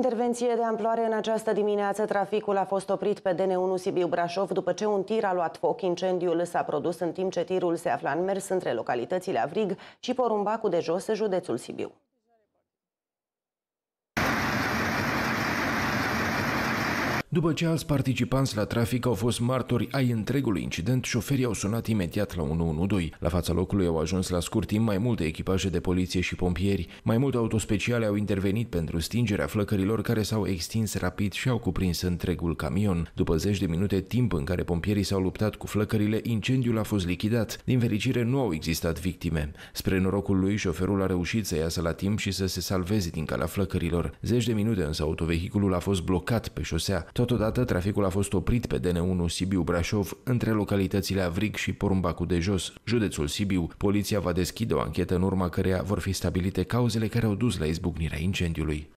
Intervenție de amploare în această dimineață. Traficul a fost oprit pe DN1 Sibiu-Brașov după ce un tir a luat foc. Incendiul s-a produs în timp ce tirul se afla în mers între localitățile Avrig și Porumbacu de Jos, județul Sibiu. După ce alți participanți la trafic au fost martori ai întregului incident, șoferii au sunat imediat la 112. La fața locului au ajuns la scurt timp mai multe echipaje de poliție și pompieri. Mai multe autospeciale au intervenit pentru stingerea flăcărilor care s-au extins rapid și au cuprins întregul camion. După zeci de minute timp în care pompierii s-au luptat cu flăcările, incendiul a fost lichidat. Din fericire, nu au existat victime. Spre norocul lui, șoferul a reușit să iasă la timp și să se salveze din calea flăcărilor. Zeci de minute însă autovehiculul a fost blocat pe șosea. Totodată, traficul a fost oprit pe DN1 Sibiu-Brașov între localitățile Avrig și Porumbacu de Jos, județul Sibiu. Poliția va deschide o anchetă în urma căreia vor fi stabilite cauzele care au dus la izbucnirea incendiului.